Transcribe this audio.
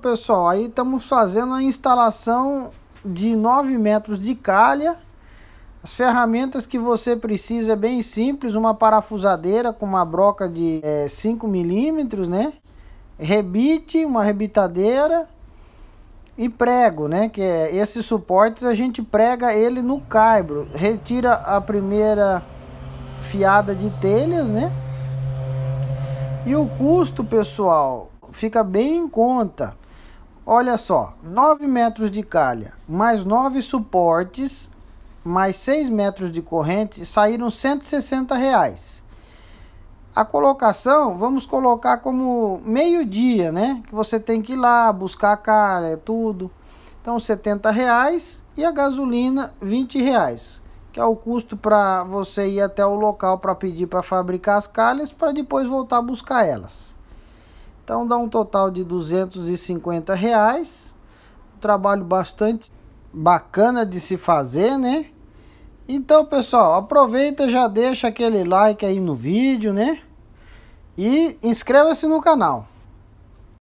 Pessoal, aí estamos fazendo a instalação de 9 metros de calha. As ferramentas que você precisa é bem simples, uma parafusadeira com uma broca de é, 5 milímetros, né? Rebite, uma rebitadeira e prego, né? Que é esses suportes a gente prega ele no caibro, retira a primeira fiada de telhas, né? E o custo, pessoal, fica bem em conta. Olha só, 9 metros de calha, mais 9 suportes, mais 6 metros de corrente, saíram 160 reais. A colocação, vamos colocar como meio-dia, né? Que você tem que ir lá buscar a calha, tudo. Então, 70 reais e a gasolina, 20 reais. Que é o custo para você ir até o local para pedir para fabricar as calhas, para depois voltar a buscar elas. Então dá um total de 250 reais. Um trabalho bastante bacana de se fazer, né? Então, pessoal, aproveita, já deixa aquele like aí no vídeo, né? E inscreva-se no canal.